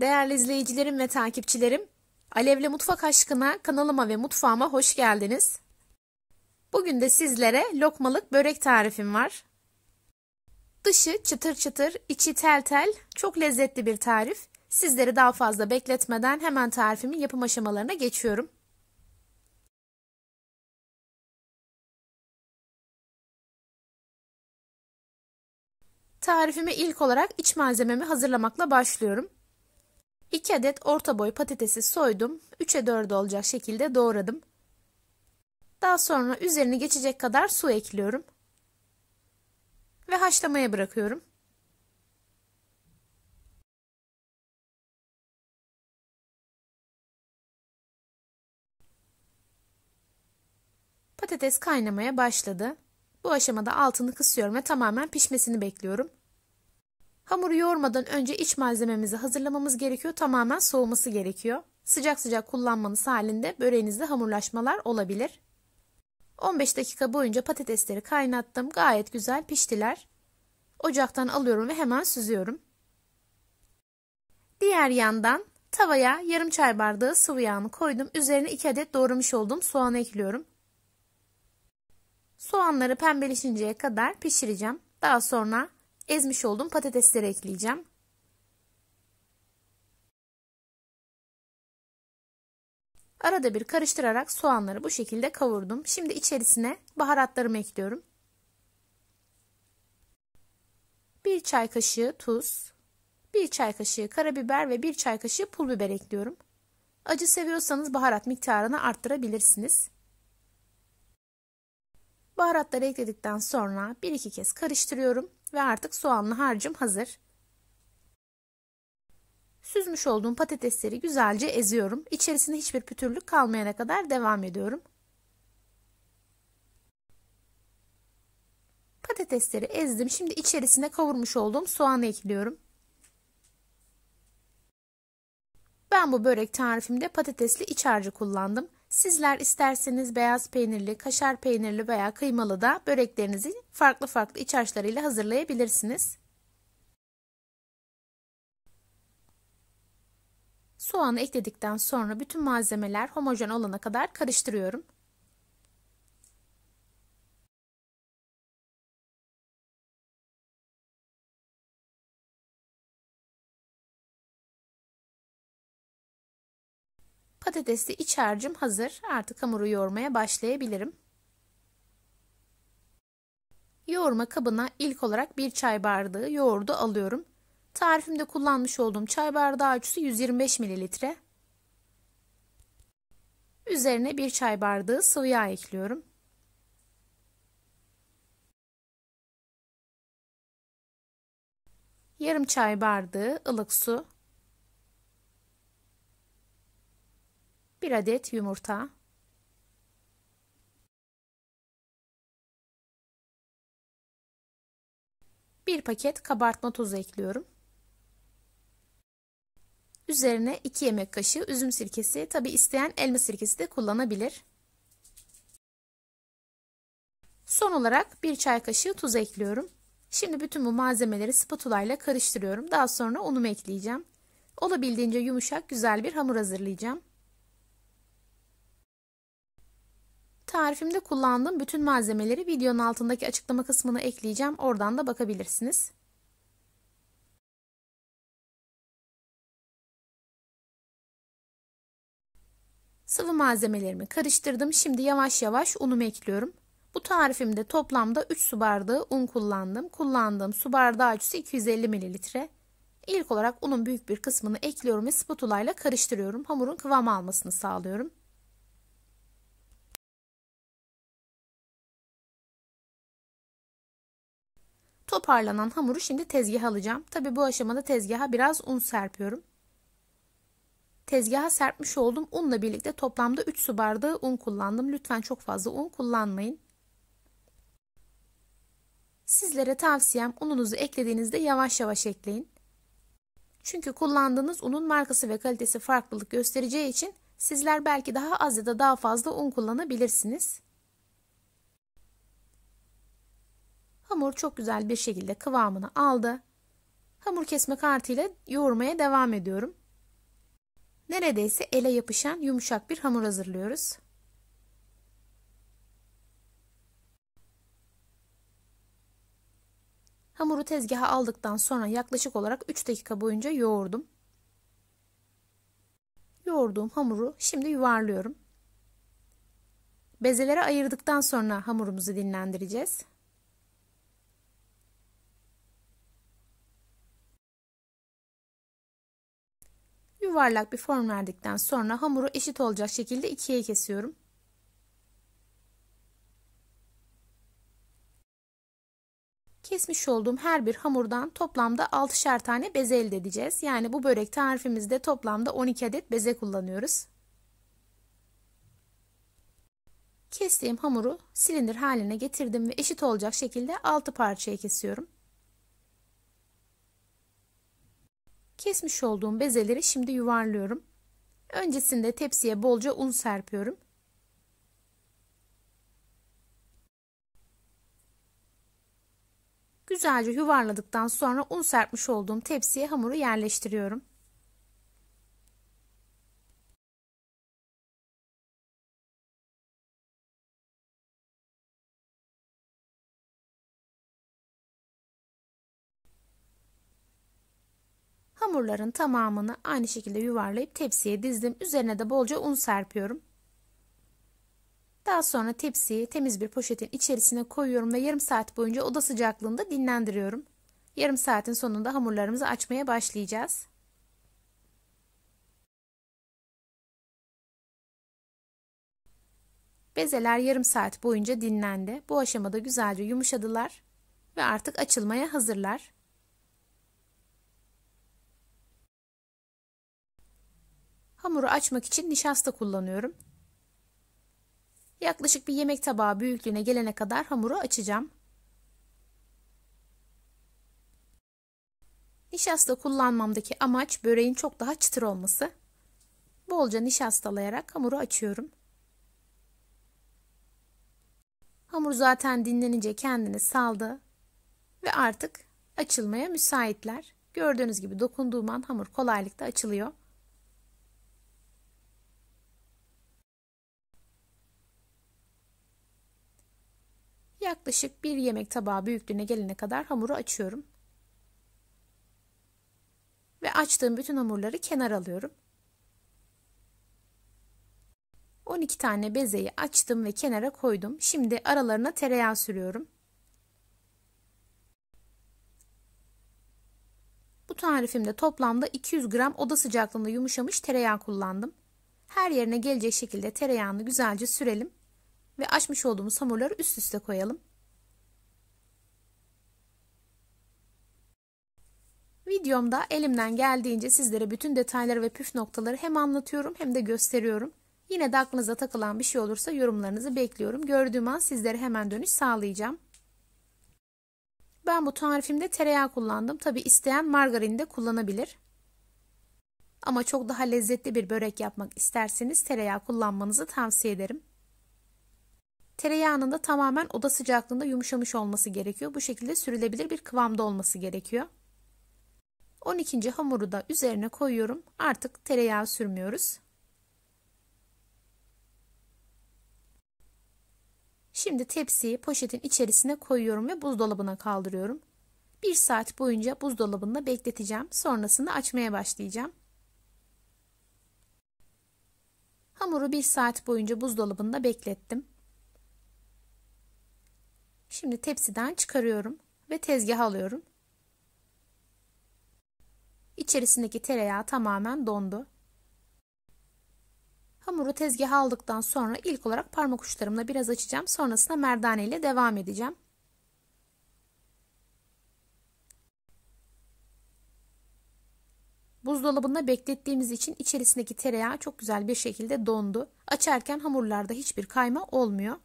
Değerli izleyicilerim ve takipçilerim, Alevle Mutfak Aşkına kanalıma ve mutfağıma hoş geldiniz. Bugün de sizlere lokmalık börek tarifim var. Dışı çıtır çıtır, içi tel tel, çok lezzetli bir tarif. Sizleri daha fazla bekletmeden hemen tarifimin yapım aşamalarına geçiyorum. Tarifimi ilk olarak iç malzememi hazırlamakla başlıyorum. 2 adet orta boy patatesi soydum. 3'e 4 olacak şekilde doğradım. Daha sonra üzerine geçecek kadar su ekliyorum. Ve haşlamaya bırakıyorum. Patates kaynamaya başladı. Bu aşamada altını kısıyorum ve tamamen pişmesini bekliyorum. Hamuru yoğurmadan önce iç malzememizi hazırlamamız gerekiyor. Tamamen soğuması gerekiyor. Sıcak sıcak kullanmanız halinde böreğinizde hamurlaşmalar olabilir. 15 dakika boyunca patatesleri kaynattım. Gayet güzel piştiler. Ocaktan alıyorum ve hemen süzüyorum. Diğer yandan tavaya yarım çay bardağı sıvı yağını koydum. Üzerine 2 adet doğramış olduğum soğan ekliyorum. Soğanları pembeleşinceye kadar pişireceğim. Daha sonra ezmiş olduğum patatesleri ekleyeceğim. Arada bir karıştırarak soğanları bu şekilde kavurdum. Şimdi içerisine baharatlarımı ekliyorum. 1 çay kaşığı tuz, 1 çay kaşığı karabiber ve 1 çay kaşığı pul biber ekliyorum. Acı seviyorsanız baharat miktarını arttırabilirsiniz. Baharatları ekledikten sonra 1-2 kez karıştırıyorum. Ve artık soğanlı harcım hazır. Süzmüş olduğum patatesleri güzelce eziyorum. İçerisinde hiçbir pütürlük kalmayana kadar devam ediyorum. Patatesleri ezdim. Şimdi içerisine kavurmuş olduğum soğanı ekliyorum. Ben bu börek tarifimde patatesli iç harcı kullandım. Sizler isterseniz beyaz peynirli, kaşar peynirli veya kıymalı da böreklerinizi farklı farklı iç harçlarıyla hazırlayabilirsiniz. Soğanı ekledikten sonra bütün malzemeler homojen olana kadar karıştırıyorum. Patatesli iç harcım hazır. Artık hamuru yoğurmaya başlayabilirim. Yoğurma kabına ilk olarak bir çay bardağı yoğurdu alıyorum. Tarifimde kullanmış olduğum çay bardağı ölçüsü 125 ml. Üzerine bir çay bardağı sıvı yağ ekliyorum. Yarım çay bardağı ılık su 1 adet yumurta, bir paket kabartma tozu ekliyorum. Üzerine 2 yemek kaşığı üzüm sirkesi, tabi isteyen elma sirkesi de kullanabilir. Son olarak 1 çay kaşığı tuz ekliyorum. Şimdi bütün bu malzemeleri spatula ile karıştırıyorum. Daha sonra unumu ekleyeceğim. Olabildiğince yumuşak güzel bir hamur hazırlayacağım. Tarifimde kullandığım bütün malzemeleri videonun altındaki açıklama kısmına ekleyeceğim. Oradan da bakabilirsiniz. Sıvı malzemelerimi karıştırdım. Şimdi yavaş yavaş unumu ekliyorum. Bu tarifimde toplamda 3 su bardağı un kullandım. Kullandığım su bardağı ölçüsü 250 ml. İlk olarak unun büyük bir kısmını ekliyorum ve spatula ile karıştırıyorum. Hamurun kıvam almasını sağlıyorum. Toparlanan hamuru şimdi tezgaha alacağım. Tabi bu aşamada tezgaha biraz un serpiyorum. Tezgaha serpmiş olduğum unla birlikte toplamda 3 su bardağı un kullandım. Lütfen çok fazla un kullanmayın. Sizlere tavsiyem ununuzu eklediğinizde yavaş yavaş ekleyin. Çünkü kullandığınız unun markası ve kalitesi farklılık göstereceği için sizler belki daha az ya da daha fazla un kullanabilirsiniz. Hamur çok güzel bir şekilde kıvamını aldı. Hamur kesme kartıyla yoğurmaya devam ediyorum. Neredeyse ele yapışan yumuşak bir hamur hazırlıyoruz. Hamuru tezgaha aldıktan sonra yaklaşık olarak 3 dakika boyunca yoğurdum. Yoğurduğum hamuru şimdi yuvarlıyorum. Bezelere ayırdıktan sonra hamurumuzu dinlendireceğiz. Yuvarlak bir form verdikten sonra hamuru eşit olacak şekilde ikiye kesiyorum. Kesmiş olduğum her bir hamurdan toplamda 6'şer tane beze elde edeceğiz. Yani bu börek tarifimizde toplamda 12 adet beze kullanıyoruz. Kestiğim hamuru silindir haline getirdim ve eşit olacak şekilde 6 parçaya kesiyorum. Kesmiş olduğum bezeleri şimdi yuvarlıyorum. Öncesinde tepsiye bolca un serpiyorum. Güzelce yuvarladıktan sonra un serpmiş olduğum tepsiye hamuru yerleştiriyorum. hamurların tamamını aynı şekilde yuvarlayıp tepsiye dizdim. Üzerine de bolca un serpiyorum. Daha sonra tepsiyi temiz bir poşetin içerisine koyuyorum ve yarım saat boyunca oda sıcaklığında dinlendiriyorum. Yarım saatin sonunda hamurlarımızı açmaya başlayacağız. Bezeler yarım saat boyunca dinlendi. Bu aşamada güzelce yumuşadılar ve artık açılmaya hazırlar. Hamuru açmak için nişasta kullanıyorum. Yaklaşık bir yemek tabağı büyüklüğüne gelene kadar hamuru açacağım. Nişasta kullanmamdaki amaç böreğin çok daha çıtır olması. Bolca nişastalayarak hamuru açıyorum. Hamur zaten dinlenince kendini saldı ve artık açılmaya müsaitler. Gördüğünüz gibi dokunduğum an hamur kolaylıkla açılıyor. Yaklaşık bir yemek tabağı büyüklüğüne gelene kadar hamuru açıyorum. Ve açtığım bütün hamurları kenar alıyorum. 12 tane bezeyi açtım ve kenara koydum. Şimdi aralarına tereyağı sürüyorum. Bu tarifimde toplamda 200 gram oda sıcaklığında yumuşamış tereyağı kullandım. Her yerine gelecek şekilde tereyağını güzelce sürelim ve açmış olduğumuz hamurları üst üste koyalım. Videomda elimden geldiğince sizlere bütün detayları ve püf noktaları hem anlatıyorum hem de gösteriyorum. Yine de aklınıza takılan bir şey olursa yorumlarınızı bekliyorum. Gördüğüm an sizlere hemen dönüş sağlayacağım. Ben bu tarifimde tereyağı kullandım. Tabi isteyen margarin de kullanabilir. Ama çok daha lezzetli bir börek yapmak isterseniz tereyağı kullanmanızı tavsiye ederim. Tereyağının da tamamen oda sıcaklığında yumuşamış olması gerekiyor. Bu şekilde sürülebilir bir kıvamda olması gerekiyor. 12. hamuru da üzerine koyuyorum. Artık tereyağı sürmüyoruz. Şimdi tepsiyi poşetin içerisine koyuyorum ve buzdolabına kaldırıyorum. 1 saat boyunca buzdolabında bekleteceğim. Sonrasında açmaya başlayacağım. Hamuru 1 saat boyunca buzdolabında beklettim. Şimdi tepsiden çıkarıyorum ve tezgaha alıyorum. İçerisindeki tereyağı tamamen dondu. Hamuru tezgaha aldıktan sonra ilk olarak parmak uçlarımla biraz açacağım. Sonrasında merdane ile devam edeceğim. Buzdolabında beklettiğimiz için içerisindeki tereyağı çok güzel bir şekilde dondu. Açarken hamurlarda hiçbir kayma olmuyor.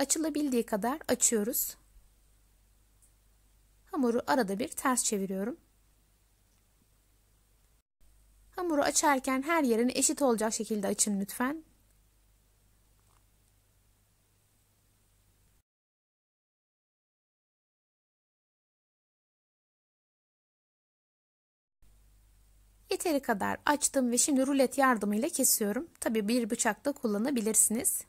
Açılabildiği kadar açıyoruz. Hamuru arada bir ters çeviriyorum. Hamuru açarken her yerini eşit olacak şekilde açın lütfen. Yeteri kadar açtım ve şimdi rulet yardımıyla kesiyorum. Tabii bir bıçak da kullanabilirsiniz.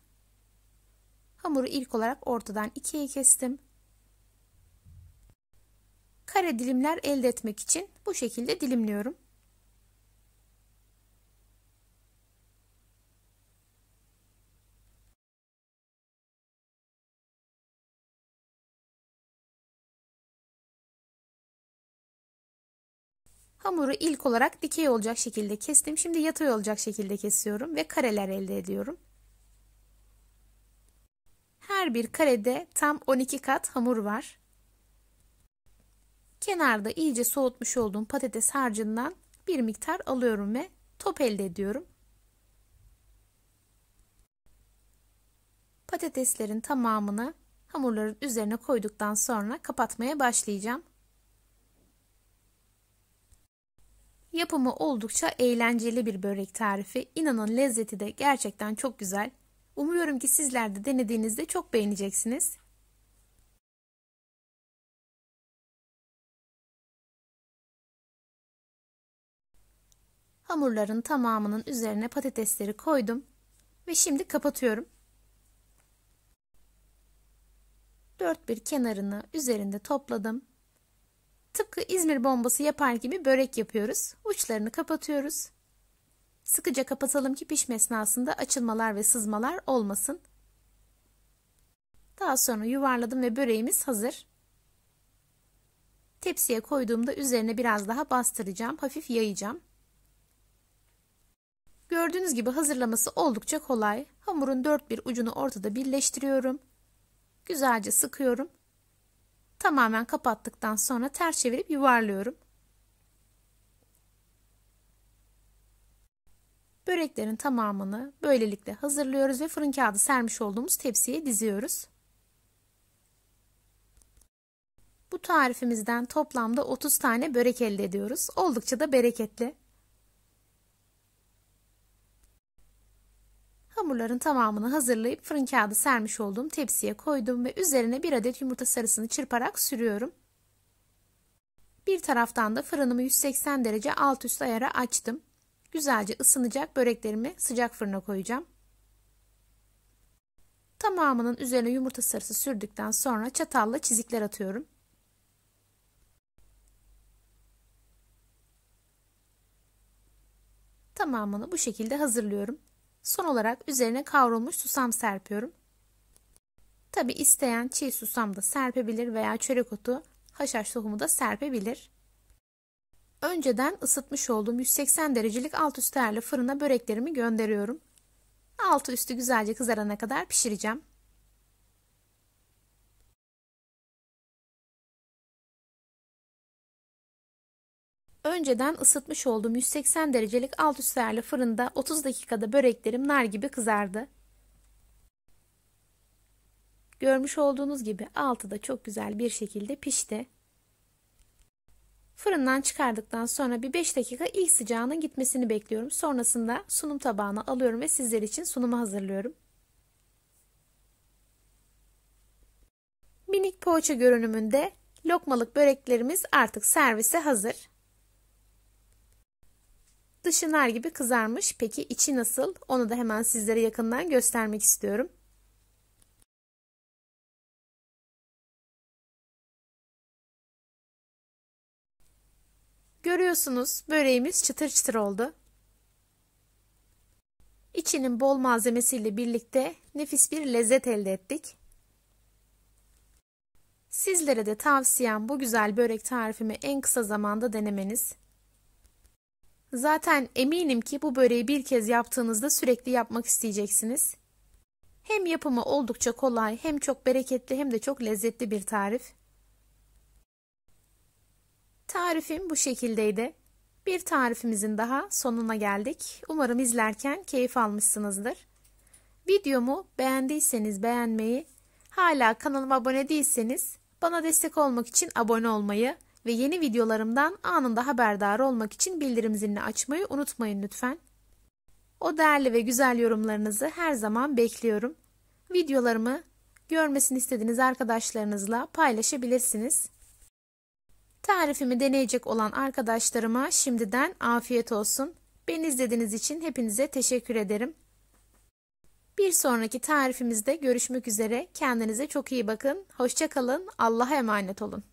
Hamuru ilk olarak ortadan ikiye kestim. Kare dilimler elde etmek için bu şekilde dilimliyorum. Hamuru ilk olarak dikey olacak şekilde kestim. Şimdi yatay olacak şekilde kesiyorum ve kareler elde ediyorum. Her bir karede tam 12 kat hamur var. Kenarda iyice soğutmuş olduğum patates harcından bir miktar alıyorum ve top elde ediyorum. Patateslerin tamamını hamurların üzerine koyduktan sonra kapatmaya başlayacağım. Yapımı oldukça eğlenceli bir börek tarifi. İnanın lezzeti de gerçekten çok güzel. Umuyorum ki sizler de denediğinizde çok beğeneceksiniz. Hamurların tamamının üzerine patatesleri koydum ve şimdi kapatıyorum. Dört bir kenarını üzerinde topladım. Tıpkı İzmir bombası yapar gibi börek yapıyoruz. Uçlarını kapatıyoruz. Sıkıca kapatalım ki pişme esnasında açılmalar ve sızmalar olmasın. Daha sonra yuvarladım ve böreğimiz hazır. Tepsiye koyduğumda üzerine biraz daha bastıracağım, hafif yayacağım. Gördüğünüz gibi hazırlaması oldukça kolay. Hamurun dört bir ucunu ortada birleştiriyorum. Güzelce sıkıyorum. Tamamen kapattıktan sonra ters çevirip yuvarlıyorum. Böreklerin tamamını böylelikle hazırlıyoruz ve fırın kağıdı sermiş olduğumuz tepsiye diziyoruz. Bu tarifimizden toplamda 30 tane börek elde ediyoruz. Oldukça da bereketli. Hamurların tamamını hazırlayıp fırın kağıdı sermiş olduğum tepsiye koydum ve üzerine bir adet yumurta sarısını çırparak sürüyorum. Bir taraftan da fırınımı 180 derece alt üst ayara açtım. Güzelce ısınacak böreklerimi sıcak fırına koyacağım. Tamamının üzerine yumurta sarısı sürdükten sonra çatalla çizikler atıyorum. Tamamını bu şekilde hazırlıyorum. Son olarak üzerine kavrulmuş susam serpiyorum. Tabi isteyen çiğ susam da serpebilir veya çörek otu, haşhaş tohumu da serpebilir. Önceden ısıtmış olduğum 180 derecelik alt üst ayarlı fırına böreklerimi gönderiyorum. Altı üstü güzelce kızarana kadar pişireceğim. Önceden ısıtmış olduğum 180 derecelik alt üst ayarlı fırında 30 dakikada böreklerim nar gibi kızardı. Görmüş olduğunuz gibi altı da çok güzel bir şekilde pişti. Fırından çıkardıktan sonra bir 5 dakika ilk sıcağının gitmesini bekliyorum. Sonrasında sunum tabağına alıyorum ve sizler için sunumu hazırlıyorum. Minik poğaça görünümünde lokmalık böreklerimiz artık servise hazır. Dışı nar gibi kızarmış. Peki içi nasıl? Onu da hemen sizlere yakından göstermek istiyorum. Görüyorsunuz böreğimiz çıtır çıtır oldu. İçinin bol malzemesiyle birlikte nefis bir lezzet elde ettik. Sizlere de tavsiyem bu güzel börek tarifimi en kısa zamanda denemeniz. Zaten eminim ki bu böreği bir kez yaptığınızda sürekli yapmak isteyeceksiniz. Hem yapımı oldukça kolay, hem çok bereketli hem de çok lezzetli bir tarif. Tarifim bu şekildeydi. Bir tarifimizin daha sonuna geldik. Umarım izlerken keyif almışsınızdır. Videomu beğendiyseniz beğenmeyi, hala kanalıma abone değilseniz bana destek olmak için abone olmayı ve yeni videolarımdan anında haberdar olmak için bildirim zilini açmayı unutmayın lütfen. O değerli ve güzel yorumlarınızı her zaman bekliyorum. Videolarımı görmesini istediğiniz arkadaşlarınızla paylaşabilirsiniz. Tarifimi deneyecek olan arkadaşlarıma şimdiden afiyet olsun. Beni izlediğiniz için hepinize teşekkür ederim. Bir sonraki tarifimizde görüşmek üzere. Kendinize çok iyi bakın. Hoşçakalın. Allah'a emanet olun.